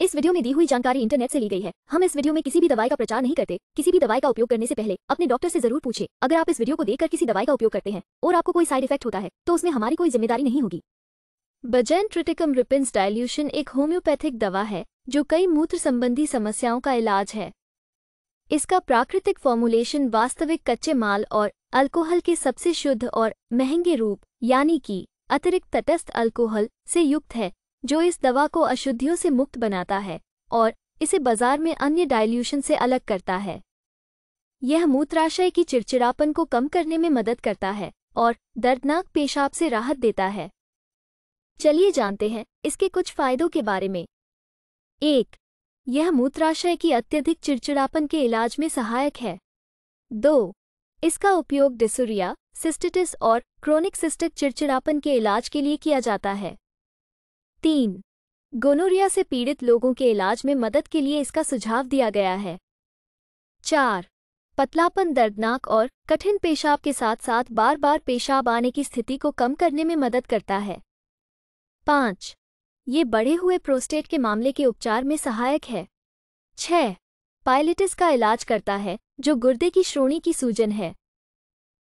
इस वीडियो में दी हुई जानकारी इंटरनेट से ली गई है हम इस वीडियो में किसी भी दवाई का प्रचार नहीं करते किसी भी दवाई का उपयोग करने से पहले अपने डॉक्टर से जरूर पूछे अगर आप इस वीडियो को देखकर किसी दवाई का उपयोग करते हैं और आपको कोई साइड इफेक्ट होता है तो उसमें हमारी कोई जिम्मेदारी नहीं होगी ट्रिटिकम रिपिन्स डायल्यूशन एक होम्योपैथिक दवा है जो कई मूत्र संबंधी समस्याओं का इलाज है इसका प्राकृतिक फॉर्मुलेशन वास्तविक कच्चे माल और अल्कोहल के सबसे शुद्ध और महंगे रूप यानी कि अतिरिक्त तटस्थ अल्कोहल से युक्त है जो इस दवा को अशुद्धियों से मुक्त बनाता है और इसे बाजार में अन्य डाइल्यूशन से अलग करता है यह मूत्राशय की चिड़चिड़ापन को कम करने में मदद करता है और दर्दनाक पेशाब से राहत देता है चलिए जानते हैं इसके कुछ फायदों के बारे में एक यह मूत्राशय की अत्यधिक चिड़चिड़ापन के इलाज में सहायक है दो इसका उपयोग डिसुरिया सिस्टिटिस और क्रोनिक सिस्टिक चिड़चिड़ापन के इलाज के लिए किया जाता है तीन गोनोरिया से पीड़ित लोगों के इलाज में मदद के लिए इसका सुझाव दिया गया है चार पतलापन दर्दनाक और कठिन पेशाब के साथ साथ बार बार पेशाब आने की स्थिति को कम करने में मदद करता है पाँच ये बढ़े हुए प्रोस्टेट के मामले के उपचार में सहायक है छ पायलिटिस का इलाज करता है जो गुर्दे की श्रोणी की सूजन है